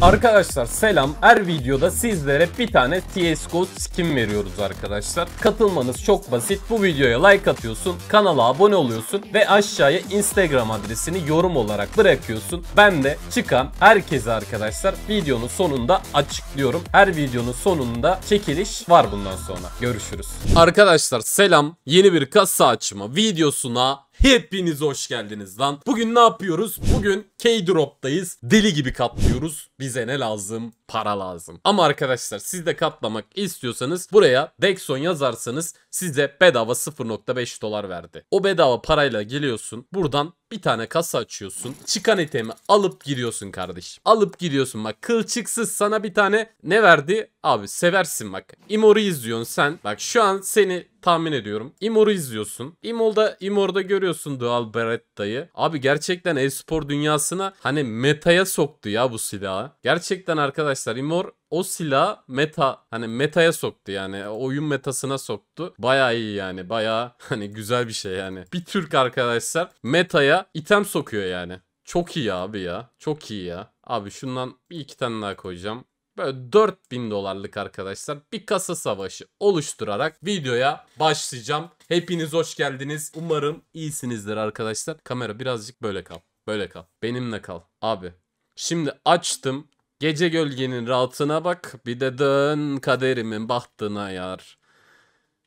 Arkadaşlar selam. Her videoda sizlere bir tane CSGO skin veriyoruz arkadaşlar. Katılmanız çok basit. Bu videoya like atıyorsun, kanala abone oluyorsun ve aşağıya Instagram adresini yorum olarak bırakıyorsun. Ben de çıkan herkese arkadaşlar videonun sonunda açıklıyorum. Her videonun sonunda çekiliş var bundan sonra. Görüşürüz. Arkadaşlar selam. Yeni bir kasa açma videosuna Hepiniz hoş geldiniz lan. Bugün ne yapıyoruz? Bugün K-Drop'tayız. Deli gibi katlıyoruz. Bize ne lazım? Para lazım. Ama arkadaşlar siz de katlamak istiyorsanız buraya Dexon yazarsanız size bedava 0.5 dolar verdi. O bedava parayla geliyorsun. Buradan bir tane kasa açıyorsun. Çıkan itemi alıp giriyorsun kardeş. Alıp giriyorsun bak kılçıksız sana bir tane ne verdi? Abi seversin bak. Imori izliyorsun sen. Bak şu an seni tahmin ediyorum. Imor'u izliyorsun. Imor'da, Imor'da görüyorsun Dual Beretta'yı. Abi gerçekten e-spor dünyasına hani metaya soktu ya bu silahı. Gerçekten arkadaşlar Imor o silah meta hani metaya soktu yani oyun metasına soktu. Baya iyi yani baya hani güzel bir şey yani. Bir Türk arkadaşlar metaya item sokuyor yani. Çok iyi abi ya. Çok iyi ya. Abi şundan bir iki tane daha koyacağım böyle 4000 dolarlık arkadaşlar bir kasa savaşı oluşturarak videoya başlayacağım. Hepiniz hoş geldiniz. Umarım iyisinizdir arkadaşlar. Kamera birazcık böyle kal. Böyle kal. Benimle kal. Abi. Şimdi açtım. Gece gölgenin rahatına bak. Bir de dön kaderimin bahtına yar.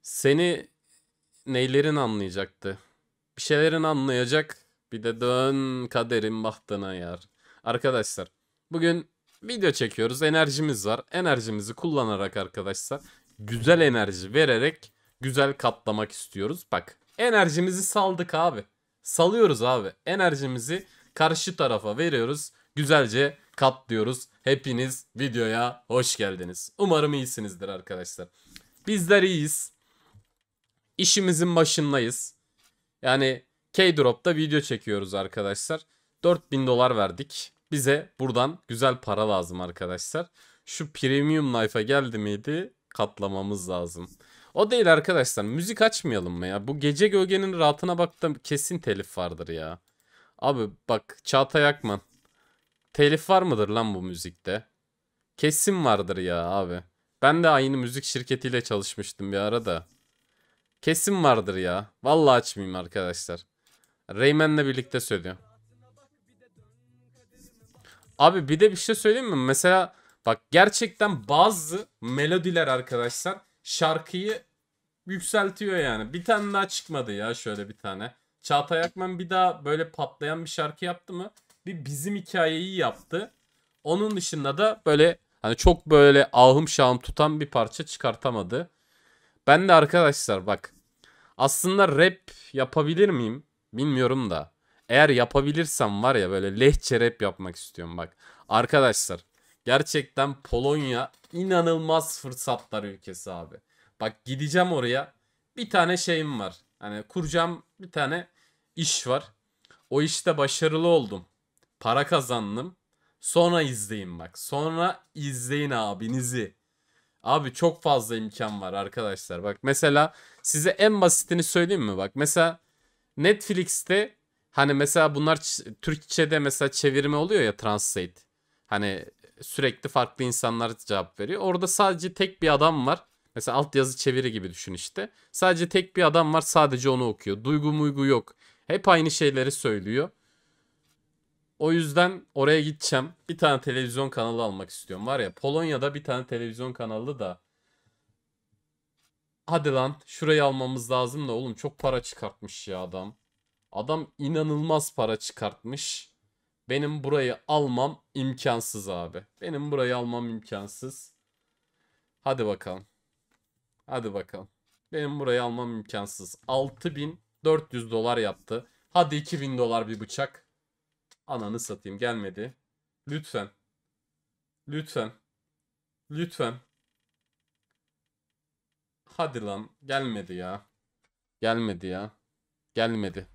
Seni neylerin anlayacaktı? Bir şeylerin anlayacak. Bir de dön kaderin bahtına yar. Arkadaşlar bugün Video çekiyoruz. Enerjimiz var. Enerjimizi kullanarak arkadaşlar güzel enerji vererek güzel katlamak istiyoruz. Bak enerjimizi saldık abi. Salıyoruz abi. Enerjimizi karşı tarafa veriyoruz. Güzelce katlıyoruz. Hepiniz videoya hoş geldiniz. Umarım iyisinizdir arkadaşlar. Bizler iyiyiz. İşimizin başındayız. Yani K-Drop'ta video çekiyoruz arkadaşlar. 4000 dolar verdik. Bize buradan güzel para lazım arkadaşlar. Şu Premium Knife'a geldi miydi katlamamız lazım. O değil arkadaşlar. Müzik açmayalım mı ya? Bu gece gölgenin rahatına baktım kesin telif vardır ya. Abi bak Çağatay Akman. Telif var mıdır lan bu müzikte? Kesin vardır ya abi. Ben de aynı müzik şirketiyle çalışmıştım bir arada. Kesin vardır ya. Vallahi açmayayım arkadaşlar. Rayman'le birlikte söylüyor. Abi bir de bir şey söyleyeyim mi? Mesela bak gerçekten bazı melodiler arkadaşlar şarkıyı yükseltiyor yani. Bir tane daha çıkmadı ya şöyle bir tane. Çağatay Akman bir daha böyle patlayan bir şarkı yaptı mı? Bir bizim hikayeyi yaptı. Onun dışında da böyle hani çok böyle ahım şahım tutan bir parça çıkartamadı. Ben de arkadaşlar bak aslında rap yapabilir miyim bilmiyorum da. Eğer yapabilirsem var ya böyle lehçe rap yapmak istiyorum bak. Arkadaşlar gerçekten Polonya inanılmaz fırsatlar ülkesi abi. Bak gideceğim oraya bir tane şeyim var. Hani kuracağım bir tane iş var. O işte başarılı oldum. Para kazandım. Sonra izleyin bak. Sonra izleyin abinizi. Abi çok fazla imkan var arkadaşlar. Bak mesela size en basitini söyleyeyim mi? Bak mesela Netflix'te Hani mesela bunlar Türkçe'de mesela çevirme oluyor ya translate. Hani sürekli farklı insanlar cevap veriyor. Orada sadece tek bir adam var. Mesela altyazı çeviri gibi düşün işte. Sadece tek bir adam var sadece onu okuyor. Duygu muygu yok. Hep aynı şeyleri söylüyor. O yüzden oraya gideceğim. Bir tane televizyon kanalı almak istiyorum. Var ya Polonya'da bir tane televizyon kanalı da Hadi lan şurayı almamız lazım da oğlum çok para çıkartmış ya adam. Adam inanılmaz para çıkartmış. Benim burayı almam imkansız abi. Benim burayı almam imkansız. Hadi bakalım. Hadi bakalım. Benim burayı almam imkansız. 6400 dolar yaptı. Hadi 2000 dolar bir bıçak. Ananı satayım gelmedi. Lütfen. Lütfen. Lütfen. Hadi lan gelmedi ya. Gelmedi ya. Gelmedi.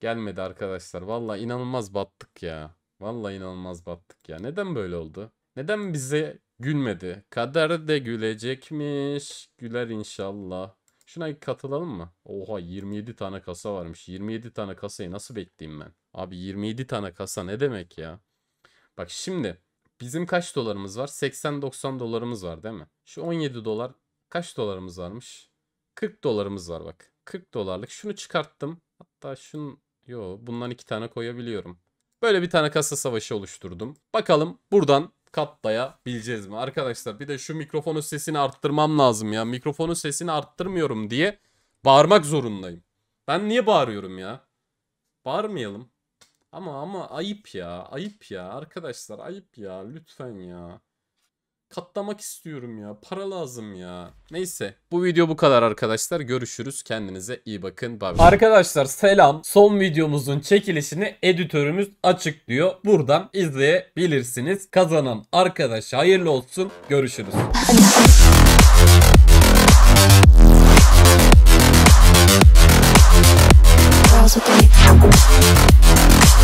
Gelmedi arkadaşlar. Valla inanılmaz battık ya. Valla inanılmaz battık ya. Neden böyle oldu? Neden bize gülmedi? Kader de gülecekmiş. Güler inşallah. Şuna katılalım mı? Oha 27 tane kasa varmış. 27 tane kasayı nasıl bekleyeyim ben? Abi 27 tane kasa ne demek ya? Bak şimdi bizim kaç dolarımız var? 80-90 dolarımız var değil mi? Şu 17 dolar kaç dolarımız varmış? 40 dolarımız var bak. 40 dolarlık şunu çıkarttım. Hatta şunun Yo bundan iki tane koyabiliyorum. Böyle bir tane kasa savaşı oluşturdum. Bakalım buradan katlayabileceğiz mi? Arkadaşlar bir de şu mikrofonun sesini arttırmam lazım ya. Mikrofonun sesini arttırmıyorum diye bağırmak zorundayım. Ben niye bağırıyorum ya? Bağırmayalım. Ama ama ayıp ya. Ayıp ya arkadaşlar ayıp ya lütfen ya katlamak istiyorum ya. Para lazım ya. Neyse. Bu video bu kadar arkadaşlar. Görüşürüz. Kendinize iyi bakın. Bye bye. Arkadaşlar selam. Son videomuzun çekilişini editörümüz açıklıyor. Buradan izleyebilirsiniz. Kazanan arkadaş hayırlı olsun. Görüşürüz.